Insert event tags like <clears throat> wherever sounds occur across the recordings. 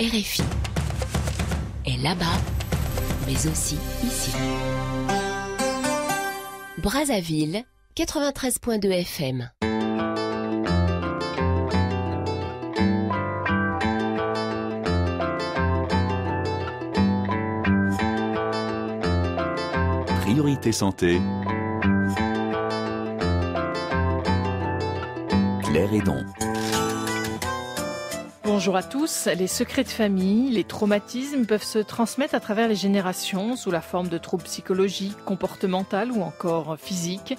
RFI. est là-bas, mais aussi ici. Brazzaville, 93.2 FM. Priorité santé. Claire Don. Bonjour à tous. Les secrets de famille, les traumatismes peuvent se transmettre à travers les générations sous la forme de troubles psychologiques, comportementaux ou encore physiques.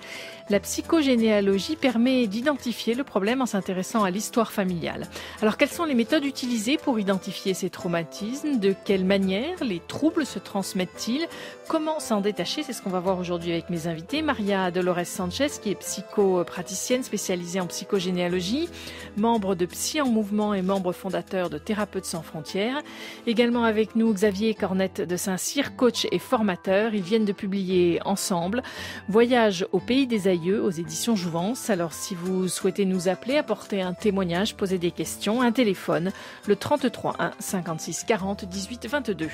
La psychogénéalogie permet d'identifier le problème en s'intéressant à l'histoire familiale. Alors quelles sont les méthodes utilisées pour identifier ces traumatismes De quelle manière les troubles se transmettent-ils Comment s'en détacher C'est ce qu'on va voir aujourd'hui avec mes invités. Maria Dolores Sanchez, qui est psychopraticienne spécialisée en psychogénéalogie, membre de Psy en Mouvement et membre fondateur de Thérapeutes sans frontières. Également avec nous Xavier Cornette de Saint-Cyr, coach et formateur. Ils viennent de publier ensemble Voyage au pays des aux éditions Jouvence. Alors si vous souhaitez nous appeler, apporter un témoignage, poser des questions, un téléphone, le 33 1 56 40 18 22.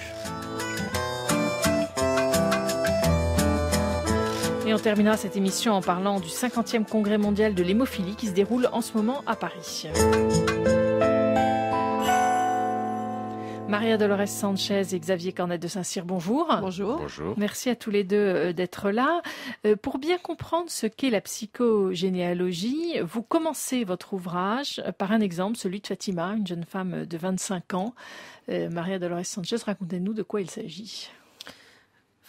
Et on terminera cette émission en parlant du 50e congrès mondial de l'hémophilie qui se déroule en ce moment à Paris. Maria Dolores Sanchez et Xavier Cornet de Saint-Cyr, bonjour. Bonjour. Bonjour. Merci à tous les deux euh, d'être là. Euh, pour bien comprendre ce qu'est la psychogénéalogie, vous commencez votre ouvrage par un exemple, celui de Fatima, une jeune femme de 25 ans. Euh, Maria Dolores Sanchez, racontez-nous de quoi il s'agit.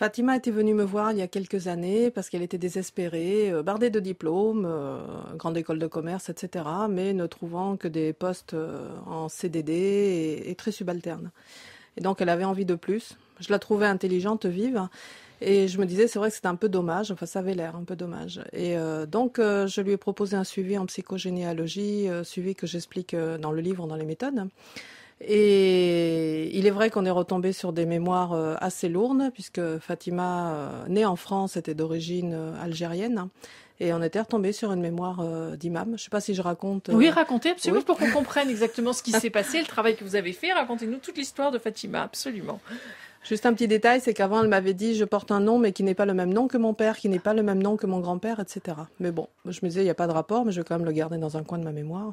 Fatima était venue me voir il y a quelques années parce qu'elle était désespérée, euh, bardée de diplômes, euh, grande école de commerce, etc., mais ne trouvant que des postes euh, en CDD et, très subalternes. Et donc elle avait envie de plus. Je la trouvais intelligente, vive. Et je me disais, c'est vrai que c'était un peu dommage, enfin ça avait l'air un peu dommage. Et donc je lui ai proposé un suivi en psychogénéalogie, suivi que j'explique dans le livre, dans les méthodes. Et il est vrai qu'on est retombé sur des mémoires euh, assez lourdes, puisque Fatima, euh, née en France, était d'origine euh, algérienne. Et on était retombé sur une mémoire d'imam. Je ne sais pas si je raconte. Oui, racontez absolument pour qu'on comprenne exactement ce qui <laughs> s'est passé, le travail que vous avez fait. Racontez-nous toute l'histoire de Fatima, absolument. Juste un petit détail, c'est qu'avant, elle m'avait dit je porte un nom, mais qui n'est pas le même nom que mon père, qui n'est pas le même nom que mon grand-père, etc. Mais bon, je me disais, il n'y a pas de rapport, mais je vais quand même le garder dans un coin de ma mémoire.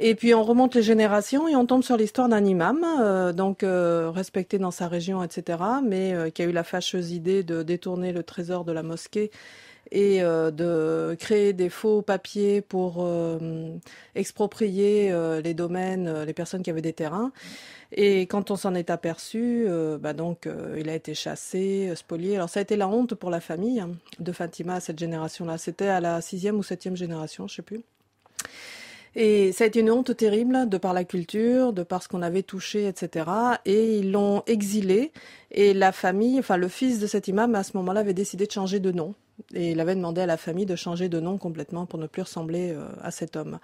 Et puis on remonte les générations et on tombe sur l'histoire d'un imam, euh, donc euh, respecté dans sa région, etc., mais euh, qui a eu la fâcheuse idée de détourner le trésor de la mosquée et de créer des faux papiers pour exproprier les domaines, les personnes qui avaient des terrains. Et quand on s'en est aperçu, bah donc il a été chassé, spolié. Alors ça a été la honte pour la famille hein, de Fatima, cette génération-là. C'était à la sixième ou septième génération, je sais plus. Et ça a été une honte terrible de par la culture, de par ce qu'on avait touché, etc. Et ils l'ont exilé. Et la famille, enfin le fils de cet imam, à ce moment-là, avait décidé de changer de nom et il avait demandé à la famille de changer de nom complètement pour ne plus ressembler euh, à cet homme.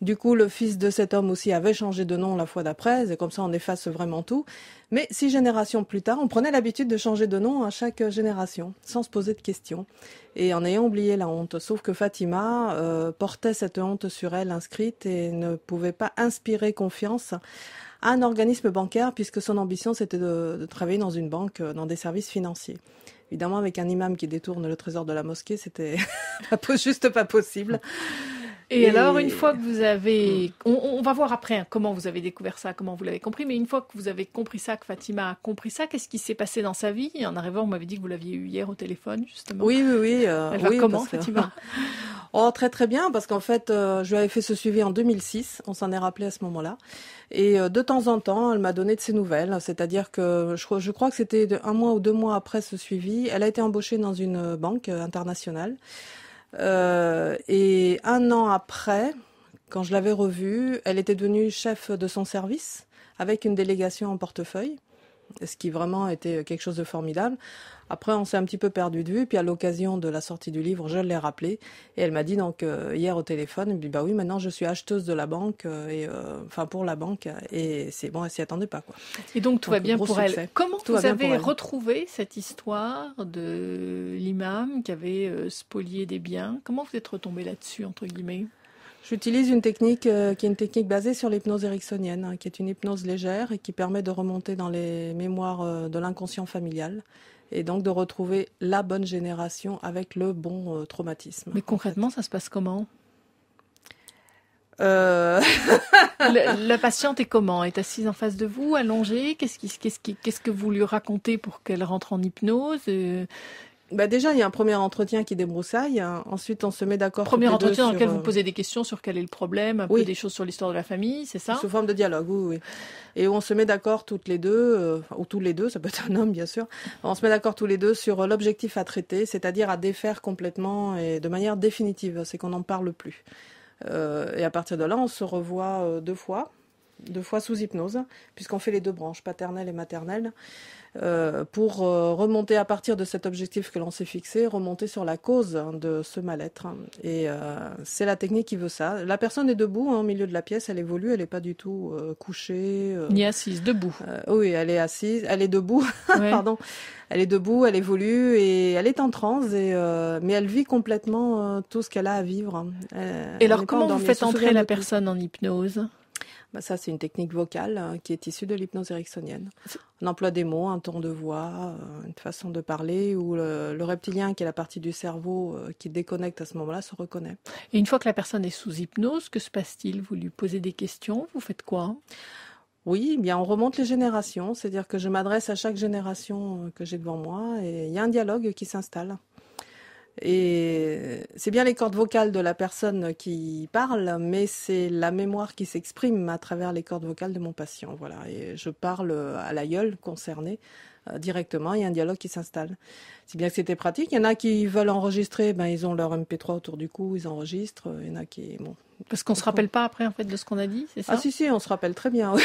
Du coup, le fils de cet homme aussi avait changé de nom la fois d'après, et comme ça on efface vraiment tout. Mais six générations plus tard, on prenait l'habitude de changer de nom à chaque génération, sans se poser de questions, et en ayant oublié la honte. Sauf que Fatima euh, portait cette honte sur elle inscrite et ne pouvait pas inspirer confiance à un organisme bancaire, puisque son ambition c'était de travailler dans une banque, euh, dans des services financiers. Évidemment, avec un imam qui détourne le trésor de la mosquée, c'était <laughs> juste pas possible. Et, alors, une fois que vous avez... Hmm. On, va voir après hein, comment vous avez découvert ça, comment vous l'avez compris, mais une fois que vous avez compris ça, que Fatima a compris ça, qu'est-ce qui s'est passé dans sa vie En arrivant, vous m'avait dit que vous l'aviez eu hier au téléphone, justement. Oui, oui, oui. Euh, elle va comment, Fatima <laughs> Oh, très très bien, parce qu'en fait, euh, je lui avais fait ce suivi en 2006, on s'en est rappelé à ce moment-là. Et euh, de temps en temps, elle m'a donné de ses nouvelles, c'est-à-dire que je crois que c'était un mois ou deux mois après ce suivi, elle a été embauchée dans une banque internationale. Euh, et un an après, quand je l'avais revue, elle était devenue chef de son service avec une délégation en portefeuille ce qui vraiment était quelque chose de formidable. Après, on s'est un petit peu perdu de vue, puis à l'occasion de la sortie du livre, je l'ai rappelé, et elle m'a dit donc euh, hier au téléphone, bah oui, maintenant je suis acheteuse de la banque, euh, et euh, enfin pour la banque, et c'est bon, elle s'y attendait pas quoi. Et donc tout va bien pour elle. Comment vous avez retrouvé cette histoire de l'imam qui avait spolié des biens Comment vous êtes retombé là-dessus entre guillemets J'utilise une technique euh, qui est une technique basée sur l'hypnose ericksonienne, hein, qui est une hypnose légère et qui permet de remonter dans les mémoires euh, de l'inconscient familial et donc de retrouver la bonne génération avec le bon euh, traumatisme. Mais concrètement, ça se passe comment <laughs> la patiente est comment Est assise en face de vous, allongée Qu'est-ce que vous lui racontez pour qu'elle rentre en hypnose bah déjà, il y a un premier entretien qui débroussaille. Hein. Ensuite, on se met d'accord. Premier entretien dans lequel vous euh, posez des questions sur quel est le problème, un peu des choses sur l'histoire de la famille, c'est ça Sous forme de dialogue, oui, oui. Et on se met d'accord toutes les deux, euh, ou tous les deux, ça peut être un homme bien sûr. On se met d'accord tous les deux sur euh, l'objectif à traiter, c'est-à-dire à défaire complètement et de manière définitive. C'est qu'on n'en parle plus. et à partir de là, on se revoit deux fois, deux fois sous hypnose, puisqu'on fait les deux branches, paternelle et maternelle. Euh, pour euh, remonter à partir de cet objectif que l'on s'est fixé, remonter sur la cause hein, de ce mal-être. Et euh, c'est la technique qui veut ça. La personne est debout hein, au milieu de la pièce, elle évolue, elle n'est pas du tout couchée. Ni assise, debout. oui, elle est assise, elle est debout, <laughs> pardon. Elle est debout, elle évolue et elle est en transe, mais elle vit complètement tout ce qu'elle a à vivre. Hein. et alors comment vous faites entrer la personne en hypnose bah, ça, c'est une technique vocale hein, qui est issue de l'hypnose ericksonienne. On emploie des mots, un ton de voix, euh, une façon de parler, où le, reptilien, qui est la partie du cerveau euh, qui déconnecte à ce moment-là, se reconnaît. Et une fois que la personne est sous hypnose, que se passe-t-il Vous lui posez des questions, vous faites quoi oui, eh bien on remonte les générations, c'est-à-dire que je m'adresse à chaque génération euh, que j'ai devant moi et il y a un dialogue qui s'installe. Et c'est bien les cordes vocales de la personne qui parle, mais c'est la mémoire qui s'exprime à travers les cordes vocales de mon patient. Voilà. Et je parle euh, à l'aïeul concerné euh, directement. Il y a un dialogue qui s'installe. C'est bien que c'était pratique. Il y en a qui veulent enregistrer, ben, ils ont leur MP3 autour du cou, ils enregistrent. Il y en a qui, bon. Parce qu'on se rappelle pas après, en fait, de ce qu'on a dit, c'est ça? Ah, si, si, on se rappelle très bien. <laughs>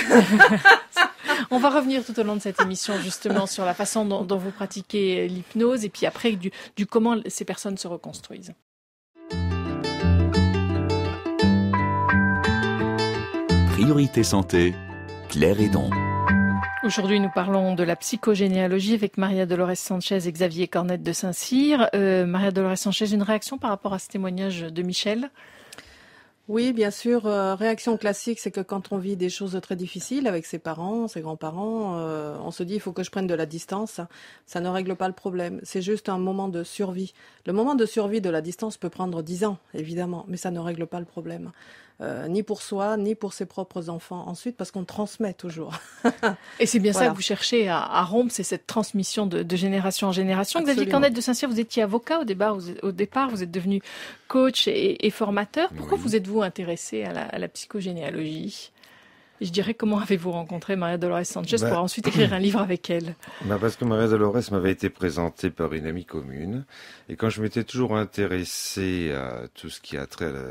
On va revenir tout au long de cette émission justement sur la façon dont, vous pratiquez l'hypnose et puis après du, comment ces personnes se reconstruisent. Priorité santé, et Edon. Aujourd'hui, nous parlons de la psychogénéalogie avec Maria Dolores Sanchez et Xavier Cornette de Saint-Cyr. Euh, Maria Dolores Sanchez, une réaction par rapport à ce témoignage de Michel oui, bien sûr. Euh, réaction classique, c'est que quand on vit des choses très difficiles avec ses parents, ses grands-parents, euh, on se dit il faut que je prenne de la distance. Ça ne règle pas le problème. C'est juste un moment de survie. Le moment de survie de la distance peut prendre dix ans, évidemment, mais ça ne règle pas le problème. Euh, ni pour soi, ni pour ses propres enfants ensuite, parce qu'on transmet toujours. et c'est bien ça que vous cherchez à, rompre, c'est cette transmission de, génération en génération. Xavier Cornette de Saint-Cyr, vous étiez avocat au départ, vous, au départ, vous êtes devenu coach et, formateur. Pourquoi vous êtes-vous intéressé à la psychogénéalogie je dirais, comment avez-vous rencontré Maria Dolores Sanchez pour bah, ensuite écrire un livre avec elle bah, Parce que Maria Dolores m'avait été présentée par une amie commune. Et quand je m'étais toujours intéressé à tout ce qui a trait à la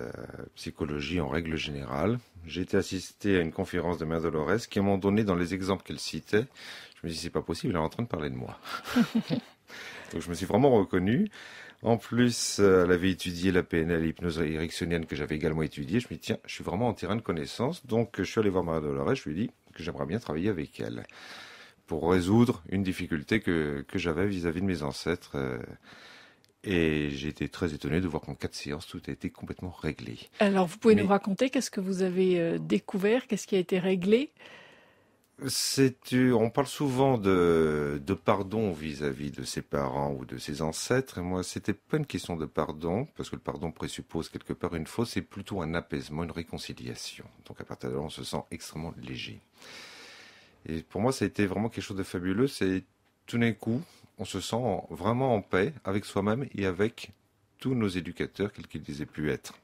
psychologie en règle générale, j'ai été assisté à une conférence de Maria Dolores qui m'ont donné dans les exemples qu'elle citait. Je me suis dit, c'est pas possible, elle est en train de parler de moi. <laughs> Donc je me suis vraiment reconnu. En plus, euh, elle avait étudié la PNL, l'hypnose ericksonienne que j'avais également étudiée. Je me dis, tiens, je suis vraiment en terrain de connaissance. Donc, je suis allé voir Maria Dolores, je lui ai dit que j'aimerais bien travailler avec elle pour résoudre une difficulté que, j'avais vis-à-vis de mes ancêtres. Euh, et j'ai été très étonné de voir qu'en quatre séances, tout a été complètement réglé. Alors, vous pouvez nous raconter qu'est-ce que vous avez euh, découvert, qu'est-ce qui a été réglé euh, on parle souvent de, pardon vis-à-vis de ses parents ou de ses ancêtres. Et moi, c'était pas une question de pardon, parce que le pardon présuppose quelque part une fausse c'est plutôt un apaisement, une réconciliation. Donc à partir de là, on se sent extrêmement léger. Et pour moi, ça a été vraiment quelque chose de fabuleux. C'est tout d'un coup, on se sent vraiment en paix avec soi-même et avec tous nos éducateurs, quels qu'ils aient pu être.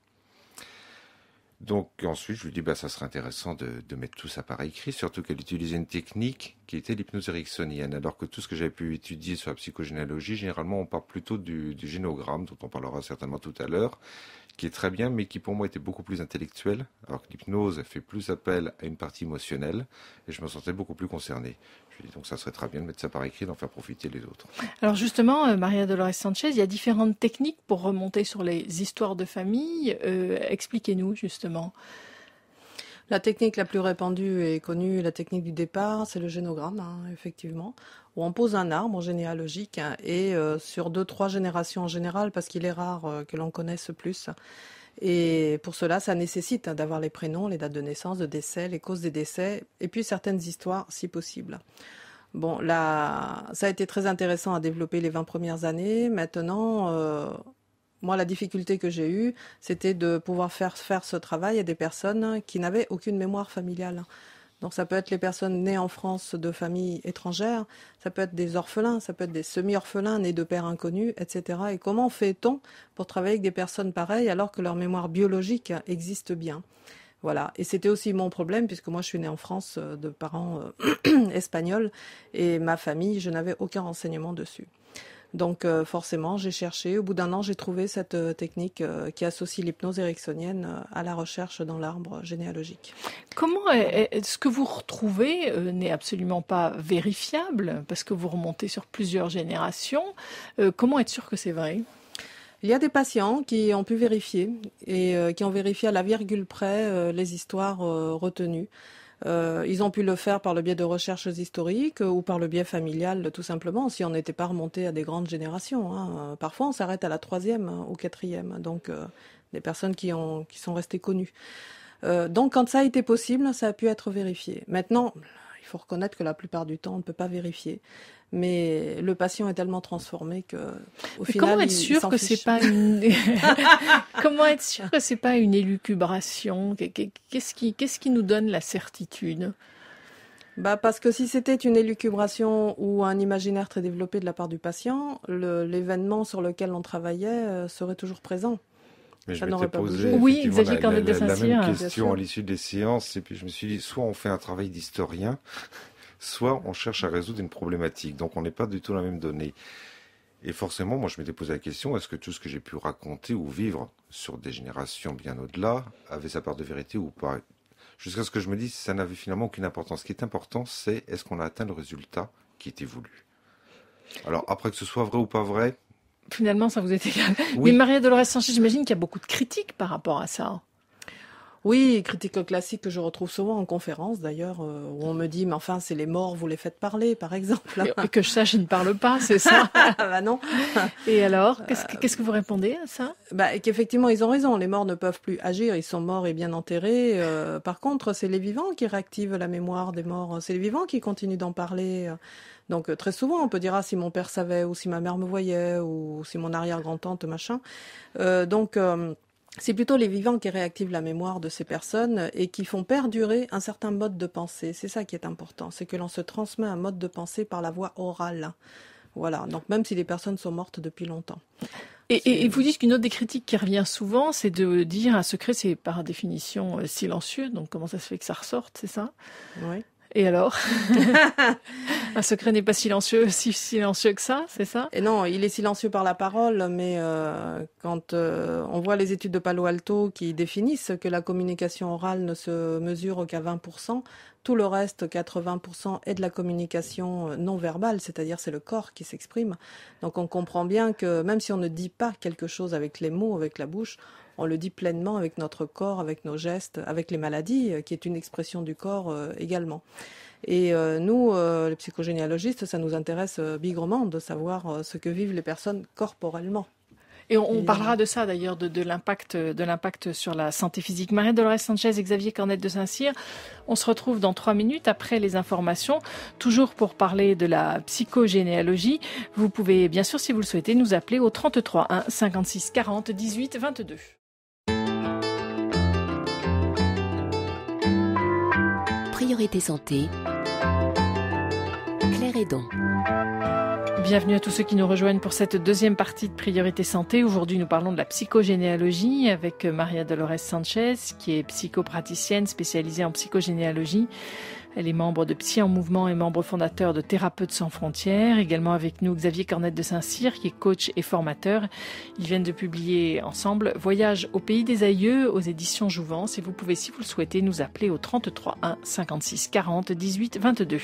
Donc ensuite, je lui dis, bah, ça serait intéressant de, de mettre tout ça par écrit, surtout qu'elle utilisait une technique qui était l'hypnose ericksonienne. Alors que tout ce que j'avais pu étudier sur la psychogénéalogie, généralement on parle plutôt du, génogramme, dont on parlera certainement tout à l'heure, qui est très bien, mais qui pour moi était beaucoup plus intellectuel, alors que l'hypnose fait plus appel à une partie émotionnelle, et je me sentais beaucoup plus concerné. Je dis donc ça serait très bien de mettre ça par écrit, d'en faire profiter les autres. Alors justement, euh, Maria Dolores Sanchez, il y a différentes techniques pour remonter sur les histoires de famille. Euh, expliquez-nous justement. La technique la plus répandue et connue, la technique du départ, c'est le génogramme, hein, effectivement, où on pose un arbre généalogique hein, et euh, sur deux, trois générations en général, parce qu'il est rare euh, que l'on connaisse plus. Et pour cela, ça nécessite hein, d'avoir les prénoms, les dates de naissance, de décès, les causes des décès, et puis certaines histoires, si possible. Bon, là, ça a été très intéressant à développer les 20 premières années. Maintenant, euh, moi, la difficulté que j'ai eue, c'était de pouvoir faire faire ce travail à des personnes qui n'avaient aucune mémoire familiale. Donc ça peut être les personnes nées en France de familles étrangères, ça peut être des orphelins, ça peut être des semi-orphelins nés de pères inconnus, etc. Et comment fait-on pour travailler avec des personnes pareilles alors que leur mémoire biologique existe bien voilà. Et c'était aussi mon problème puisque moi je suis née en France euh, de parents euh, <clears throat> espagnols et ma famille, je n'avais aucun renseignement dessus. Donc euh, forcément, j'ai cherché. Au bout d'un an, j'ai trouvé cette euh, technique euh, qui associe l'hypnose ericksonienne à la recherche dans l'arbre généalogique. Comment est, ce que vous retrouvez n'est absolument pas vérifiable parce que vous remontez sur plusieurs générations. comment être sûr que c'est vrai il y a des patients qui ont pu vérifier et qui ont vérifié à la virgule près les histoires retenues. Euh, ils ont pu le faire par le biais de recherches historiques euh, ou par le biais familial, tout simplement, si on n'était pas remonté à des grandes générations. Hein. Euh, parfois, on s'arrête à la troisième ou hein, quatrième, donc euh, des personnes qui, ont, qui sont restées connues. donc, quand ça a été possible, ça a pu être vérifié. Maintenant, il faut reconnaître que la plupart du temps, on ne peut pas vérifier. Mais le patient est tellement transformé que, final, comment être sûr que c'est pas <laughs> <laughs> comment être sûr que c'est pas une élucubration Qu'est-ce qui, qu'est-ce qui nous donne la certitude bah, parce que si c'était une élucubration ou un imaginaire très développé de la part du patient, l'événement sur lequel on travaillait euh, serait toujours présent. Mais je m'étais posé oui, la, même question à l'issue des séances, et puis je me suis dit, soit on fait un travail d'historien, soit on cherche à résoudre une problématique. Donc on n'est pas du tout la même donnée. Et forcément, moi, je m'étais posé la question est-ce que tout ce que j'ai pu raconter ou vivre sur des générations bien au-delà avait sa part de vérité ou pas Jusqu'à ce que je me dise, ça n'avait finalement aucune importance. Ce qui est important, c'est est-ce qu'on a atteint le résultat qui était voulu Alors, après que ce soit vrai ou pas vrai, Finalement, ça vous est égal. Oui. Mais Maria Dolores Sanchez, j'imagine qu'il y a beaucoup de critiques par rapport à ça. Oui, critiques classiques que je retrouve souvent en conférence d'ailleurs, euh, où on me dit, mais enfin, c'est les morts, vous les faites parler, par exemple. que je sache, ils ne parle pas, c'est ça <laughs> Ben non. Et alors, qu'est-ce que, euh, qu'est-ce que vous répondez à ça Bah, qu'effectivement, ils ont raison, les morts ne peuvent plus agir, ils sont morts et bien enterrés. Euh, par contre, c'est les vivants qui réactivent la mémoire des morts, c'est les vivants qui continuent d'en parler. Donc euh, très souvent, on peut dire ah si mon père savait ou si ma mère me voyait ou si mon arrière-grand-tante machin. Euh, donc euh, c'est plutôt les vivants qui réactivent la mémoire de ces personnes et qui font perdurer un certain mode de pensée. C'est ça qui est important, c'est que l'on se transmet un mode de pensée par la voie orale. Voilà, donc même si les personnes sont mortes depuis longtemps. Et, et, et, vous dites qu'une autre des critiques qui revient souvent, c'est de dire un secret, c'est par définition silencieux, donc comment ça se fait que ça ressorte, c'est ça Oui. Et alors <laughs> Un secret n'est pas silencieux, si silencieux que ça, c'est ça Et non, il est silencieux par la parole, mais euh, quand euh, on voit les études de Palo Alto qui définissent que la communication orale ne se mesure qu'à 20%, tout le reste, 80%, est de la communication euh, non verbale, c'est-à-dire c'est le corps qui s'exprime. Donc on comprend bien que même si on ne dit pas quelque chose avec les mots, avec la bouche, on le dit pleinement avec notre corps, avec nos gestes, avec les maladies, euh, qui est une expression du corps euh, également. Et nous, les psychogénéalogistes, ça nous intéresse bigrement de savoir ce que vivent les personnes corporellement. Et on, parlera de ça d'ailleurs, de, l'impact de l'impact sur la santé physique. Marie Dolores Sanchez, Xavier Cornette de Saint-Cyr, on se retrouve dans trois minutes après les informations, toujours pour parler de la psychogénéalogie. Vous pouvez bien sûr, si vous le souhaitez, nous appeler au 33 1 56 40 18 22. Priorité santé Bienvenue à tous ceux qui nous rejoignent pour cette deuxième partie de Priorité Santé. Aujourd'hui, nous parlons de la psychogénéalogie avec Maria Dolores Sanchez, qui est psychopraticienne spécialisée en psychogénéalogie. Elle est membre de Psy en Mouvement et membre fondateur de Thérapeutes sans frontières. Également avec nous, Xavier Cornette de Saint-Cyr, qui est coach et formateur. Ils viennent de publier ensemble Voyage au pays des aïeux aux éditions Jouvence. Et vous pouvez, si vous le souhaitez, nous appeler au 33 1 56 40 18 22.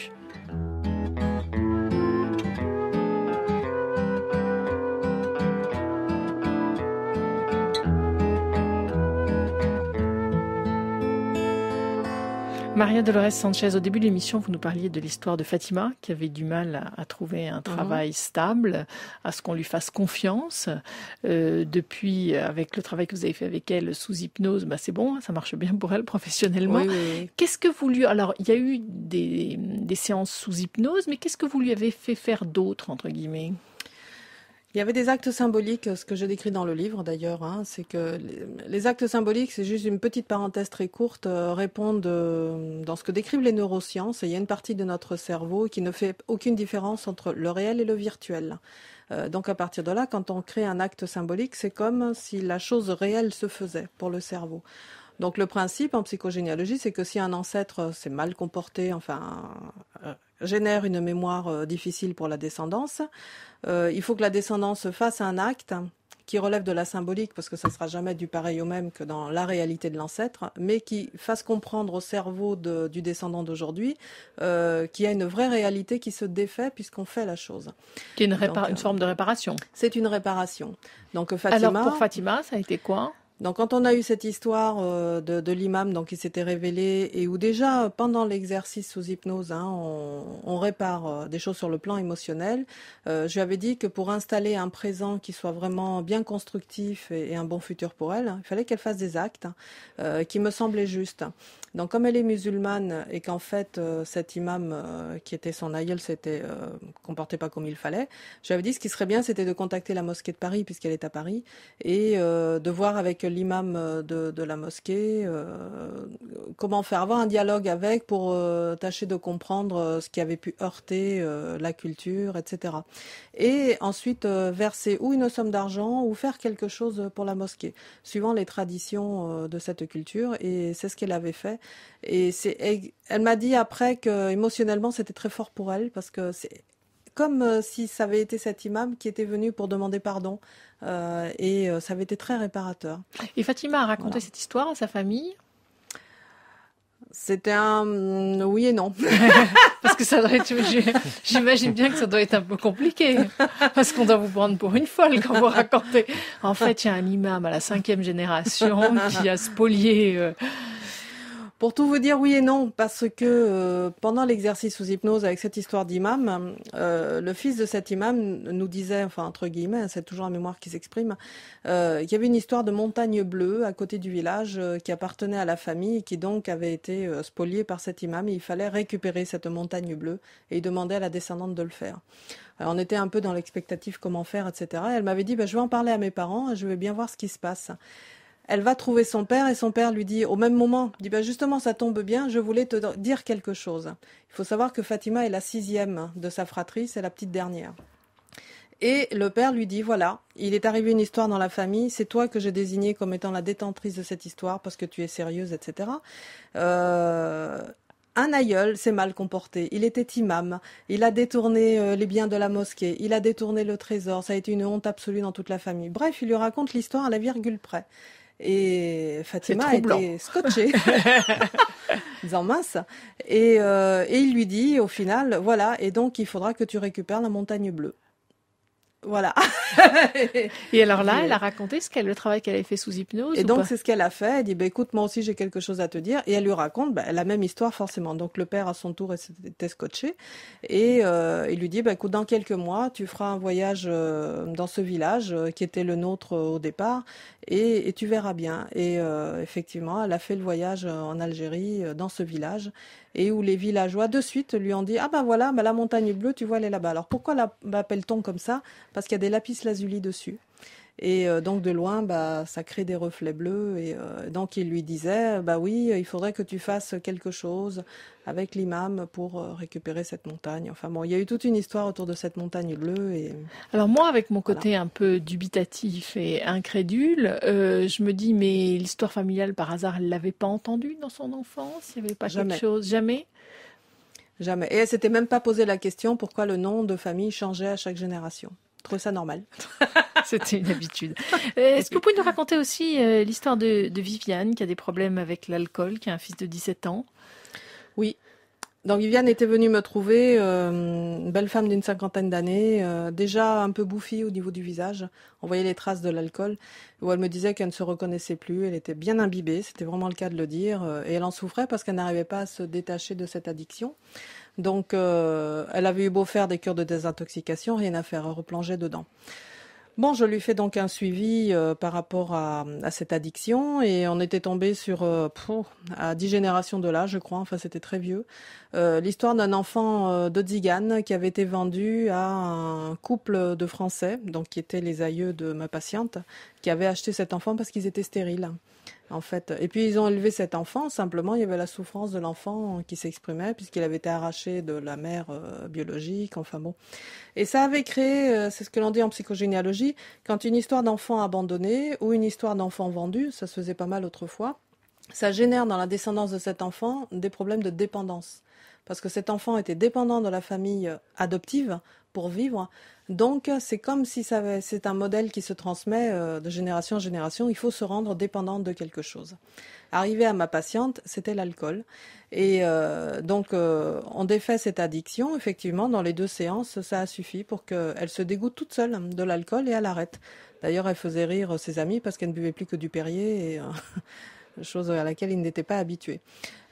Maria Dolores Sanchez, au début de l'émission, vous nous parliez de l'histoire de Fatima, qui avait du mal à, trouver un travail mhm. stable, à ce qu'on lui fasse confiance. Euh, depuis, avec le travail que vous avez fait avec elle sous hypnose, bah c'est bon, hein, ça marche bien pour elle professionnellement. Qu'est-ce que vous lui... Alors, il y a eu des, séances sous hypnose, mais qu'est-ce que vous lui avez fait faire d'autre, entre guillemets il y avait des actes symboliques, ce que je décris dans le livre d'ailleurs, hein, c'est que les actes symboliques, c'est juste une petite parenthèse très courte, euh, répondent euh, dans ce que décrivent les neurosciences, il y a une partie de notre cerveau qui ne fait aucune différence entre le réel et le virtuel. Euh, donc à partir de là, quand on crée un acte symbolique, c'est comme si la chose réelle se faisait pour le cerveau. Donc le principe en psychogénéalogie, c'est que si un ancêtre s'est mal comporté, enfin génère une mémoire euh, difficile pour la descendance. Euh, il faut que la descendance fasse un acte qui relève de la symbolique, parce que ça ne sera jamais du pareil au même que dans la réalité de l'ancêtre, mais qui fasse comprendre au cerveau du descendant d'aujourd'hui euh, qu'il y a une vraie réalité qui se défait puisqu'on fait la chose. Qui une, forme de réparation. C'est une réparation. Donc Fatima. Alors pour Fatima, ça a été quoi donc quand on a eu cette histoire euh, de, l'imam donc qui s'était révélé et où déjà pendant l'exercice sous hypnose hein, on, répare euh, des choses sur le plan émotionnel, j'avais euh, je lui avais dit que pour installer un présent qui soit vraiment bien constructif et, un bon futur pour elle, hein, il fallait qu'elle fasse des actes hein, qui me semblaient justes. Donc comme elle est musulmane et qu'en fait euh, cet imam euh, qui était son aïeul s'était euh, comportait comporté pas comme il fallait, j'avais dit ce qui serait bien c'était de contacter la mosquée de Paris puisqu'elle est à Paris et de voir avec l'imam de, de, la mosquée comment faire avoir un dialogue avec pour tâcher de comprendre ce qui avait pu heurter la culture, etc. Et ensuite verser ou une somme d'argent ou faire quelque chose pour la mosquée suivant les traditions de cette culture et c'est ce qu'elle avait fait et c'est, elle m'a dit après que émotionnellement c'était très fort pour elle parce que c'est comme euh, si ça avait été cet imam qui était venu pour demander pardon euh, et euh, ça avait été très réparateur. Et Fatima a raconté cette histoire à sa famille. C'était un mm, oui et non. <laughs> parce que ça j'imagine bien que ça doit être un peu compliqué. Parce qu'on doit vous prendre pour une folle quand vous racontez. En fait, il y a un imam à la cinquième génération qui a spolié pour tout vous dire, oui et non, parce que euh, pendant l'exercice sous hypnose avec cette histoire d'imam, euh, le fils de cet imam nous disait, enfin entre guillemets, c'est toujours la mémoire qui s'exprime, euh, qu'il y avait une histoire de montagne bleue à côté du village euh, qui appartenait à la famille et qui donc avait été spoliée par cet imam et il fallait récupérer cette montagne bleue et il demandait à la descendante de le faire. Alors on était un peu dans l'expectative comment faire, etc. elle m'avait dit, bah, je vais en parler à mes parents et je vais bien voir ce qui se passe. Elle va trouver son père et son père lui dit au même moment, dit bah, justement ça tombe bien, je voulais te dire quelque chose. Il faut savoir que Fatima est la sixième de sa fratrie, c'est la petite dernière. Et le père lui dit, voilà, il est arrivé une histoire dans la famille, c'est toi que j'ai désigné comme étant la détentrice de cette histoire parce que tu es sérieuse, etc. Euh, un aïeul s'est mal comporté. Il était imam. Il a détourné euh, les biens de la mosquée. Il a détourné le trésor. Ça a été une honte absolue dans toute la famille. Bref, il lui raconte l'histoire à la virgule près. Et Fatima été scotchée, <laughs> disant mince. Et, euh, et il lui dit au final, voilà, et donc il faudra que tu récupères la montagne bleue. Voilà. <laughs> et alors là, elle a raconté ce qu'elle, le travail qu'elle avait fait sous hypnose. Et donc c'est ce qu'elle a fait. Elle dit, bah, écoute, moi aussi j'ai quelque chose à te dire. Et elle lui raconte bah, la même histoire forcément. Donc le père à son tour était scotché et euh, il lui dit, bah, écoute, dans quelques mois, tu feras un voyage euh, dans ce village euh, qui était le nôtre euh, au départ et, et, tu verras bien. Et effectivement, elle a fait le voyage en Algérie dans ce village et où les villageois de suite lui ont dit Ah ben voilà, ben la montagne bleue, tu vois, elle est là-bas. Alors pourquoi l'appelle-t-on comme ça Parce qu'il y a des lapis lazuli dessus. Et euh, donc de loin, bah, ça crée des reflets bleus. Et euh, donc il lui disait, euh, bah oui, il faudrait que tu fasses quelque chose avec l'imam pour récupérer cette montagne. Enfin bon, il y a eu toute une histoire autour de cette montagne bleue. Alors moi, avec mon côté un peu dubitatif et incrédule, je me dis, mais l'histoire familiale, par hasard, elle l'avait pas entendue dans son enfance Il n'y avait pas quelque chose Jamais Jamais. Et elle s'était même pas posé la question pourquoi le nom de famille changeait à chaque génération trouve ça normal. <laughs> C'était une habitude. Euh, est-ce que vous pouvez nous raconter aussi euh, l'histoire de, Viviane qui a des problèmes avec l'alcool, qui a un fils de 17 ans Oui. Donc Viviane était venue me trouver, euh, une belle femme d'une cinquantaine d'années, déjà un peu bouffie au niveau du visage. On voyait les traces de l'alcool, où elle me disait qu'elle ne se reconnaissait plus, elle était bien imbibée, c'était vraiment le cas de le dire, et elle en souffrait parce qu'elle n'arrivait pas à se détacher de cette addiction. Donc, euh, elle avait eu beau faire des cures de désintoxication, rien à faire, replonger dedans. Bon, je lui fais donc un suivi euh, par rapport à, cette addiction et on était tombé sur euh, à dix générations de là, je crois, enfin c'était très vieux, l'histoire d'un enfant de Zigane qui avait été vendu à un couple de Français, donc qui étaient les aïeux de ma patiente, qui avait acheté cet enfant parce qu'ils étaient stériles. Et puis ils ont élevé cet enfant, simplement il y avait la souffrance de l'enfant qui s'exprimait puisqu'il avait été arraché de la mère euh, biologique, enfin bon. Et ça avait créé, euh, c'est ce que l'on dit en psychogénéalogie, quand une histoire d'enfant abandonné ou une histoire d'enfant vendu, ça se faisait pas mal autrefois, ça génère dans la descendance de cet enfant des problèmes de dépendance. Parce que cet enfant était dépendant de la famille euh, adoptive pour vivre. Donc c'est comme si c'est un modèle qui se transmet euh, de génération en génération. Il faut se rendre dépendante de quelque chose. Arrivée à ma patiente, c'était l'alcool. Et euh, donc euh, on défait cette addiction. Effectivement, dans les deux séances, ça a suffi pour qu'elle se dégoûte toute seule de l'alcool et elle arrête. D'ailleurs, elle faisait rire ses amis parce qu'elle ne buvait plus que du Perrier. Et, chose à laquelle il n'était pas habitué.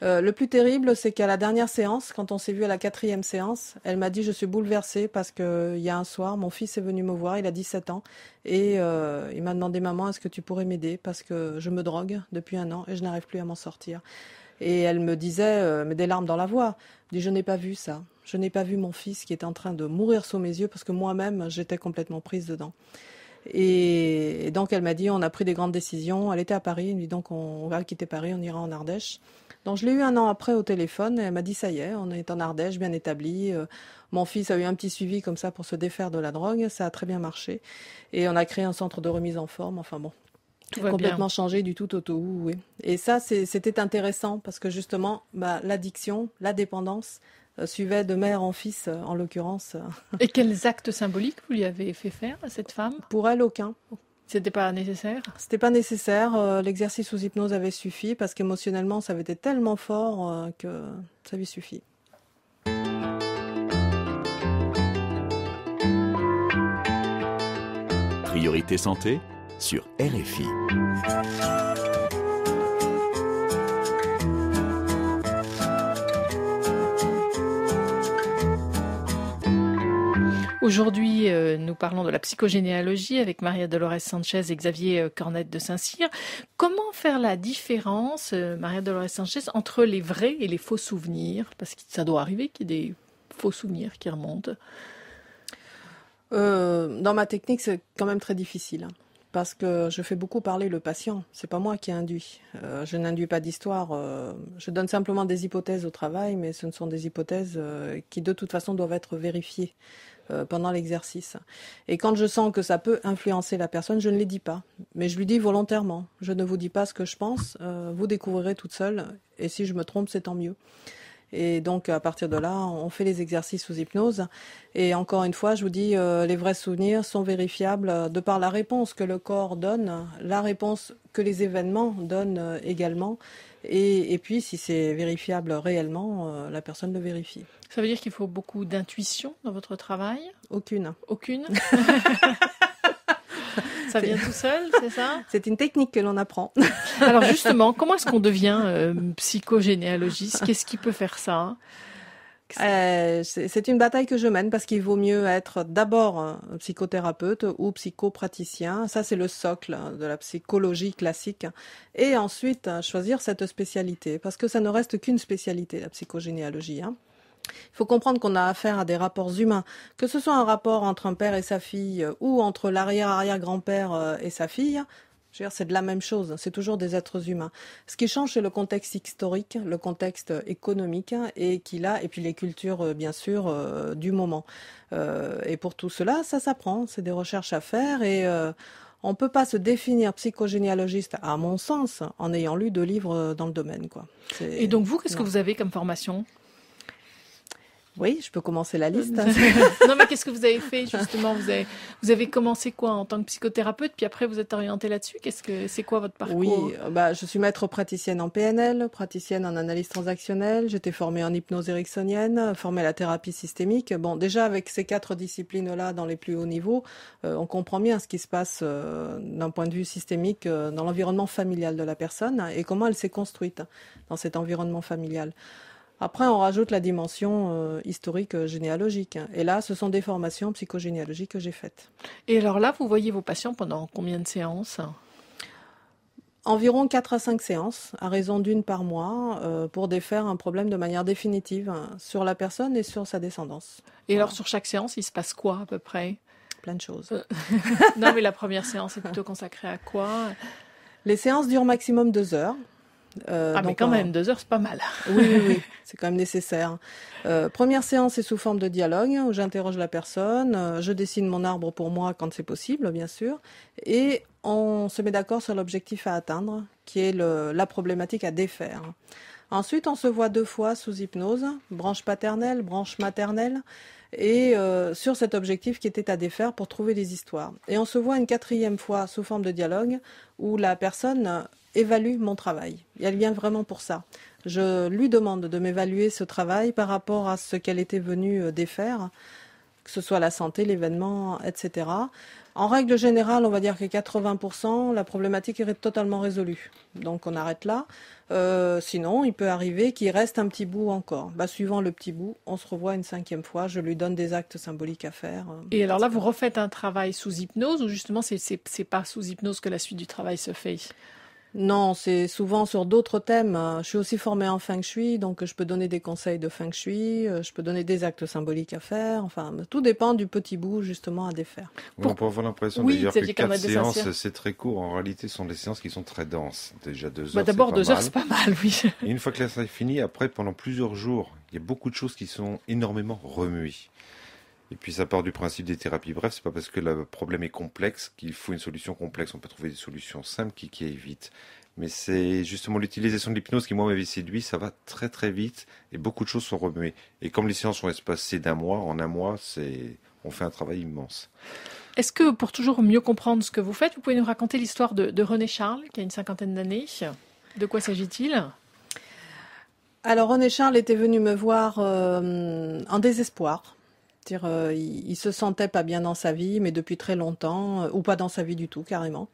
Euh, le plus terrible, c'est qu'à la dernière séance, quand on s'est vu à la quatrième séance, elle m'a dit je suis bouleversée parce qu'il y a un soir, mon fils est venu me voir, il a 17 ans, et euh, il m'a demandé maman, est-ce que tu pourrais m'aider parce que je me drogue depuis un an et je n'arrive plus à m'en sortir. Et elle me disait, euh, mais des larmes dans la voix, je n'ai pas vu ça, je n'ai pas vu mon fils qui est en train de mourir sous mes yeux parce que moi-même j'étais complètement prise dedans. Et, donc elle m'a dit, on a pris des grandes décisions. Elle était à Paris, elle donc on, va quitter Paris, on ira en Ardèche. Donc je l'ai eu un an après au téléphone et elle m'a dit ça y est, on est en Ardèche, bien établi. Euh, mon fils a eu un petit suivi comme ça pour se défaire de la drogue, ça a très bien marché et on a créé un centre de remise en forme. Enfin bon, tout va complètement changé du tout au tout. Et ça c'était intéressant parce que justement bah, l'addiction, la dépendance, euh, suivait de mère en fils, euh, en l'occurrence. Et quels actes symboliques vous lui avez fait faire à cette femme Pour elle, aucun. C'était pas nécessaire C'était pas nécessaire. Euh, l'exercice sous hypnose avait suffi parce qu'émotionnellement, ça avait été tellement fort que ça lui suffit. Priorité santé sur RFI. Aujourd'hui, euh, nous parlons de la psychogénéalogie avec Maria Dolores Sanchez et Xavier euh, Cornette de Saint-Cyr. Comment faire la différence, euh, Maria Dolores Sanchez, entre les vrais et les faux souvenirs Parce que ça doit arriver qu'il y ait des faux souvenirs qui remontent. dans ma technique, c'est quand même très difficile. Hein parce que je fais beaucoup parler le patient. C'est pas moi qui induis. Euh, je n'induis pas d'histoire. Euh, je donne simplement des hypothèses au travail, mais ce ne sont des hypothèses euh, qui de toute façon doivent être vérifiées pendant l'exercice. Et quand je sens que ça peut influencer la personne, je ne les dis pas, mais je lui dis volontairement. Je ne vous dis pas ce que je pense. vous découvrirez toute seule. Et si je me trompe, c'est tant mieux. Et donc, à partir de là, on fait les exercices sous hypnose. Et encore une fois, je vous dis, euh, les vrais souvenirs sont vérifiables euh, de par la réponse que le corps donne, la réponse que les événements donnent euh, également. Et, puis, si c'est vérifiable réellement, la personne le vérifie. Ça veut dire qu'il faut beaucoup d'intuition dans votre travail Aucune. Aucune <laughs> <laughs> Ça vient tout seul, c'est ça C'est une technique que l'on apprend. <laughs> Alors justement, comment est-ce qu'on devient euh, psychogénéalogiste Qu'est-ce qui peut faire ça euh, c'est une bataille que je mène parce qu'il vaut mieux être d'abord psychothérapeute ou psychopraticien. Ça, c'est le socle de la psychologie classique. Et ensuite, choisir cette spécialité parce que ça ne reste qu'une spécialité, la psychogénéalogie. Hein. Il faut comprendre qu'on a affaire à des rapports humains, que ce soit un rapport entre un père et sa fille euh, ou entre l'arrière-arrière-grand-père euh, et sa fille. C'est de la même chose, c'est toujours des êtres humains. Ce qui change, c'est le contexte historique, le contexte économique hein, et qu'il a, et puis les cultures, euh, bien sûr, du moment. et pour tout cela, ça s'apprend, c'est des recherches à faire et on ne peut pas se définir psychogénéalogiste, à mon sens, en ayant lu deux livres dans le domaine. Quoi. Et donc vous, qu'est-ce que vous avez comme formation oui, je peux commencer la liste. Euh, <laughs> non, mais qu'est-ce que vous avez fait justement vous avez, vous avez commencé quoi en tant que psychothérapeute, puis après vous êtes orienté là-dessus. Qu'est-ce que c'est quoi votre parcours Oui, euh, bah je suis maître praticienne en PNL, praticienne en analyse transactionnelle. J'étais formée en hypnose ericksonienne, euh, formée à la thérapie systémique. Bon, déjà avec ces quatre disciplines-là dans les plus hauts niveaux, on comprend bien ce qui se passe d'un point de vue systémique dans l'environnement familial de la personne et comment elle s'est construite dans cet environnement familial. Après, on rajoute la dimension euh, historique euh, généalogique. Hein. Et là, ce sont des formations psychogénéalogiques que j'ai faites. Et alors là, vous voyez vos patients pendant combien de séances Environ 4 à 5 séances, à raison d'une par mois, euh, pour défaire un problème de manière définitive hein, sur la personne et sur sa descendance. Et alors sur chaque séance, il se passe quoi à peu près Plein de choses. <laughs> non, mais la première séance est plutôt consacrée à quoi Les séances durent maximum 2 heures. Euh, ah, mais quand même, deux heures, c'est pas mal. oui, oui, c'est quand même nécessaire. Euh, première séance est sous forme de dialogue hein, où j'interroge la personne, euh, je dessine mon arbre pour moi quand c'est possible, bien sûr, et on se met d'accord sur l'objectif à atteindre, qui est la problématique à défaire. Ensuite, on se voit deux fois sous hypnose, branche paternelle, branche maternelle, et sur cet objectif qui était à défaire pour trouver des histoires. Et on se voit une quatrième fois sous forme de dialogue où la personne évalue mon travail. Elle vient vraiment pour ça. Je lui demande de m'évaluer ce travail par rapport à ce qu'elle était venue euh, défaire, que ce soit la santé, l'événement, etc. En règle générale, on va dire que 80%, la problématique est totalement résolue. Donc on arrête là. Euh, sinon, il peut arriver qu'il reste un petit bout encore. Bah, suivant le petit bout, on se revoit une cinquième fois. Je lui donne des actes symboliques à faire. Euh, et alors là, vous refaites un travail sous hypnose ou justement, c'est pas sous hypnose que la suite du travail se fait non, c'est souvent sur d'autres thèmes. Euh, je suis aussi formée en feng shui, donc je peux donner des conseils de feng shui, euh, je peux donner des actes symboliques à faire. Enfin, tout dépend du petit bout justement à défaire. Pour... On peut avoir l'impression que quatre séances, c'est très court. En réalité, ce sont des séances qui sont très denses. Déjà deux bah, heures. D'abord deux heures, c'est pas mal, oui. <laughs> Et une fois que la séance est finie, après pendant plusieurs jours, il y a beaucoup de choses qui sont énormément remuées. Et puis ça part du principe des thérapies bref, c'est pas parce que le problème est complexe qu'il faut une solution complexe. On peut trouver des solutions simples qui, qui évitent. Mais c'est justement l'utilisation de l'hypnose qui, moi, m'avait séduit. Ça va très très vite et beaucoup de choses sont remuées. Et comme les séances sont espacées d'un mois, en un mois, c'est on fait un travail immense. Est-ce que pour toujours mieux comprendre ce que vous faites, vous pouvez nous raconter l'histoire de, René Charles, qui a une cinquantaine d'années De quoi s'agit-il Alors René Charles était venu me voir euh, en désespoir c'est-à-dire, euh, il, se sentait pas bien dans sa vie, mais depuis très longtemps, euh, ou pas dans sa vie du tout, carrément.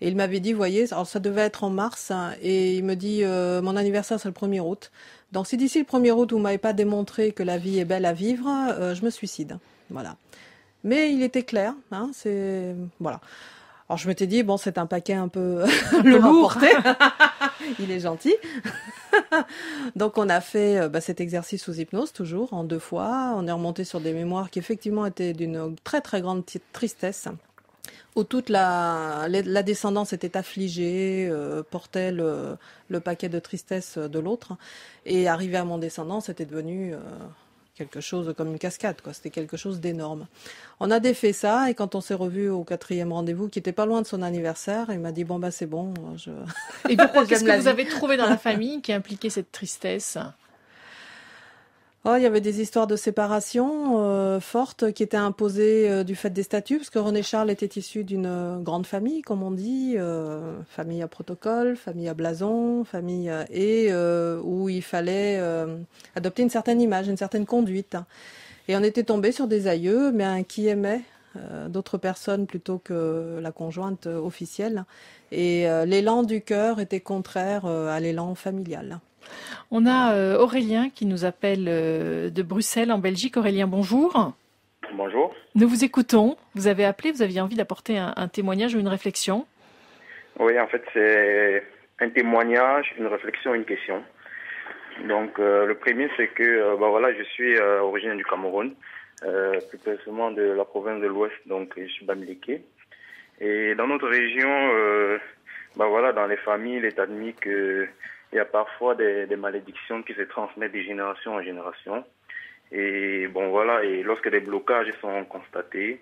Et il m'avait dit, voyez, alors ça devait être en mars, hein, et il me dit, euh, mon anniversaire, c'est le 1er août. Donc si d'ici le 1er août, vous m'avez pas démontré que la vie est belle à vivre, je me suicide. Voilà. Mais il était clair, hein, c'est... Voilà. Alors je m'étais dit, bon, c'est un paquet un peu <laughs> lourd. <laughs> <laughs> il est gentil. <laughs> Donc on a fait euh, bah, cet exercice sous hypnose toujours en deux fois. On est remonté sur des mémoires qui effectivement étaient d'une très très grande tristesse où toute la, la, descendance était affligée, euh, portait le, paquet de tristesse de l'autre. Et arrivé à mon descendant, c'était devenu euh, quelque chose comme une cascade, quoi. C'était quelque chose d'énorme. On a défait ça, et quand on s'est revu au quatrième rendez-vous, qui était pas loin de son anniversaire, il m'a dit bon bah c'est bon. Je... Et pourquoi <laughs> qu'est-ce que vous avez trouvé dans la famille qui impliquait cette tristesse Oh, il y avait des histoires de séparation euh, fortes qui étaient imposées euh, du fait des statuts, parce que René Charles était issu d'une euh, grande famille, comme on dit, famille à protocole, famille à blason, famille à... et où il fallait adopter une certaine image, une certaine conduite. Et on était tombé sur des aïeux, mais qui aimait d'autres personnes plutôt que la conjointe officielle. Et l'élan du cœur était contraire à l'élan familial. On a euh, Aurélien qui nous appelle euh, de Bruxelles en Belgique. Aurélien, bonjour. Bonjour. Nous vous écoutons. Vous avez appelé, vous aviez envie d'apporter un, témoignage ou une réflexion Oui, en fait, c'est un témoignage, une réflexion, une question. Donc, euh, le premier, c'est que bah voilà, je suis originaire du Cameroun, plus précisément de la province de l'Ouest, donc je suis Bamileke. Et dans notre région, ben voilà, dans les familles, il est admis que il y a parfois des, des, malédictions qui se transmettent de génération en génération. Et bon, voilà, et lorsque des blocages sont constatés,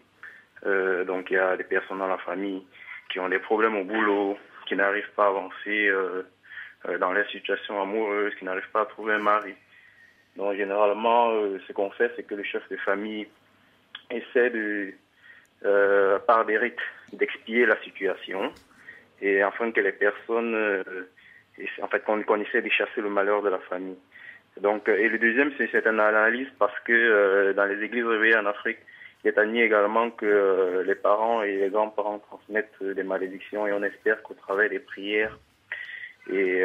euh, donc il y a des personnes dans la famille qui ont des problèmes au boulot, qui n'arrivent pas à avancer euh, euh dans les situations amoureuses, qui n'arrivent pas à trouver un mari. Donc généralement, euh, ce qu'on fait, c'est que le chef de famille essaie de, euh, par des rites, d'expier la situation et afin que les personnes en fait qu'on essaie de chasser le malheur de la famille. Donc, euh, et le deuxième, c'est une analyse parce que euh, dans les églises réveillées en Afrique, il est admis également que euh, les parents et les grands-parents transmettent des malédictions et on espère qu'au travers des prières et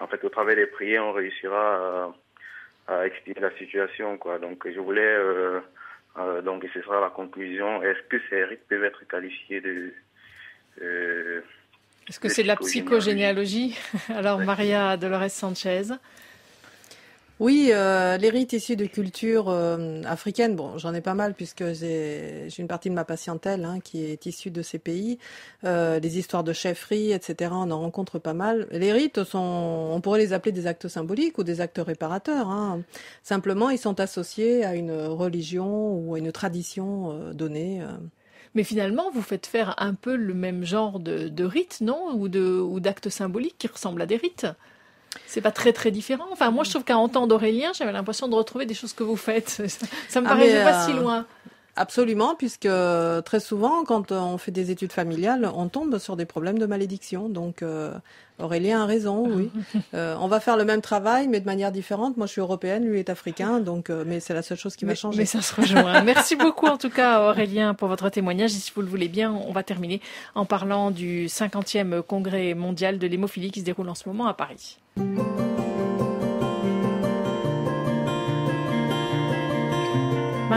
en fait au travers des prières, on réussira à, expliquer la situation. Quoi. Donc, je voulais donc et ce sera la conclusion. Est-ce que ces rites peuvent être qualifiés de est-ce que c'est de la psychogénéalogie <laughs> Alors, Maria Dolores Sanchez. Oui, euh, les rites issus de cultures euh, africaines, bon, j'en ai pas mal puisque j'ai une partie de ma patientèle hein, qui est issue de ces pays. Euh, les histoires de chefferie, etc., on en rencontre pas mal. Les rites sont, on pourrait les appeler des actes symboliques ou des actes réparateurs. Hein. Simplement, ils sont associés à une religion ou à une tradition euh, donnée. Mais finalement, vous faites faire un peu le même genre de, rites, non Ou d'actes symboliques qui ressemblent à des rites c'est pas très très différent. Enfin, moi je trouve qu'à entendre Aurélien, j'avais l'impression de retrouver des choses que vous faites. <laughs> Ça me ah, paraît pas euh, si loin. Absolument, puisque euh, très souvent, quand on fait des études familiales, on tombe sur des problèmes de malédiction. Donc, euh, Aurélien a raison, oui. <laughs> Euh, on va faire le même travail, mais de manière différente. Moi, je suis européenne, lui est africain, donc, mais c'est la seule chose qui m'a changé. Mais ça se rejoint. <laughs> Merci beaucoup, en tout cas, Aurélien, pour votre témoignage. Et si vous le voulez bien, on va terminer en parlant du 50e congrès mondial de l'hémophilie qui se déroule en ce moment à Paris.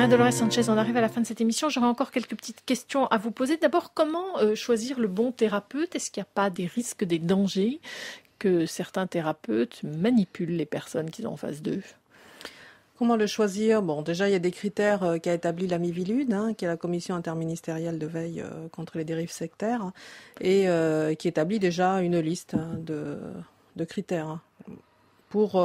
Dolores Sanchez, on arrive à la fin de cette émission. J'aurais encore quelques petites questions à vous poser. D'abord, comment euh, choisir le bon thérapeute Est-ce qu'il n'y a pas des risques, des dangers que certains thérapeutes manipulent les personnes qu'ils ont en face d'eux Comment le choisir Bon, déjà, il y a des critères euh, qu'a établi la Mivilude, hein, qui est la commission interministérielle de veille euh, contre les dérives sectaires, et qui établit déjà une liste hein, de, critères hein, pour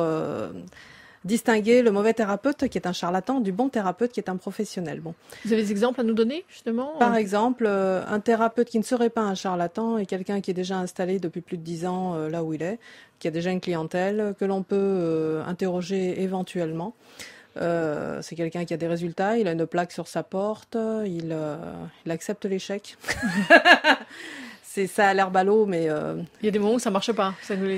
distinguer le mauvais thérapeute qui est un charlatan du bon thérapeute qui est un professionnel. Bon. Vous avez des exemples à nous donner justement Par euh, exemple, euh, un thérapeute qui ne serait pas un charlatan et quelqu'un qui est déjà installé depuis plus de dix ans euh, là où il est, qui a déjà une clientèle que l'on peut interroger éventuellement. c'est quelqu'un qui a des résultats, il a une plaque sur sa porte, il, accepte l'échec. <laughs> c'est ça a l'air ballot, mais... Il y a des moments où ça marche pas, ça nous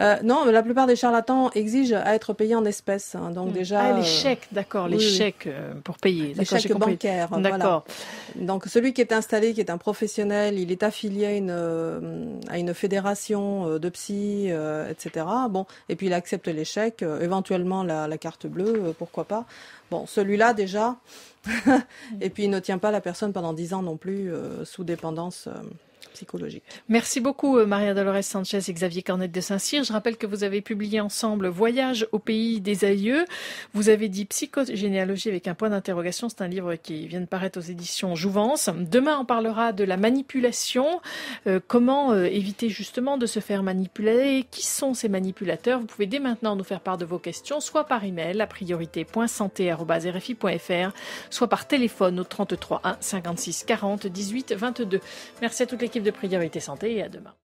euh, non, la plupart des charlatans exigent à être payés en espèces. Hein. donc hmm. déjà. Ah, euh, les chèques, d'accord, les chèques euh, pour payer. Les chèques bancaires. D'accord. Donc celui qui est installé, qui est un professionnel, il est affilié à une, fédération de psy, etc. Bon, et puis il accepte les chèques, éventuellement la, la carte bleue, pourquoi pas. Bon, celui-là déjà. <laughs> et puis il ne tient pas la personne pendant 10 ans non plus sous dépendance psychologique. Merci beaucoup, euh, Maria Dolores Sanchez et Xavier Cornet de Saint-Cyr. Je rappelle que vous avez publié ensemble Voyage au pays des aïeux. Vous avez dit psychogénéalogie avec un point d'interrogation. C'est un livre qui vient de paraître aux éditions Jouvence. Demain, on parlera de la manipulation. Euh, comment euh, éviter justement de se faire manipuler Qui sont ces manipulateurs Vous pouvez dès maintenant nous faire part de vos questions, soit par email à priorité.santé.rfi.fr, soit par téléphone au 33 1 56 40 18 22. Merci à toute l'équipe de de Priorité Santé et à demain.